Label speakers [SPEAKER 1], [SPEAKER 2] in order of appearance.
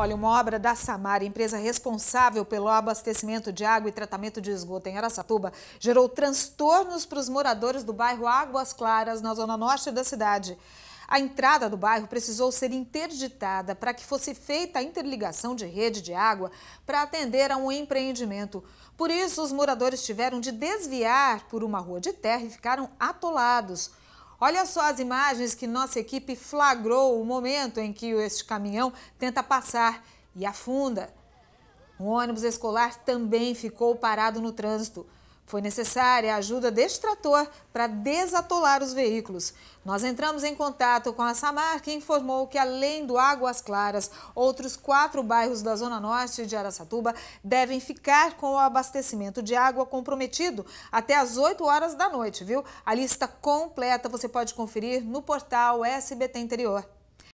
[SPEAKER 1] Olha, uma obra da Samar, empresa responsável pelo abastecimento de água e tratamento de esgoto em Araçatuba, gerou transtornos para os moradores do bairro Águas Claras, na zona norte da cidade. A entrada do bairro precisou ser interditada para que fosse feita a interligação de rede de água para atender a um empreendimento. Por isso, os moradores tiveram de desviar por uma rua de terra e ficaram atolados. Olha só as imagens que nossa equipe flagrou o momento em que este caminhão tenta passar e afunda. Um ônibus escolar também ficou parado no trânsito. Foi necessária a ajuda deste trator para desatolar os veículos. Nós entramos em contato com a Samar, que informou que, além do Águas Claras, outros quatro bairros da Zona Norte de Araçatuba devem ficar com o abastecimento de água comprometido até às 8 horas da noite, viu? A lista completa você pode conferir no portal SBT Interior.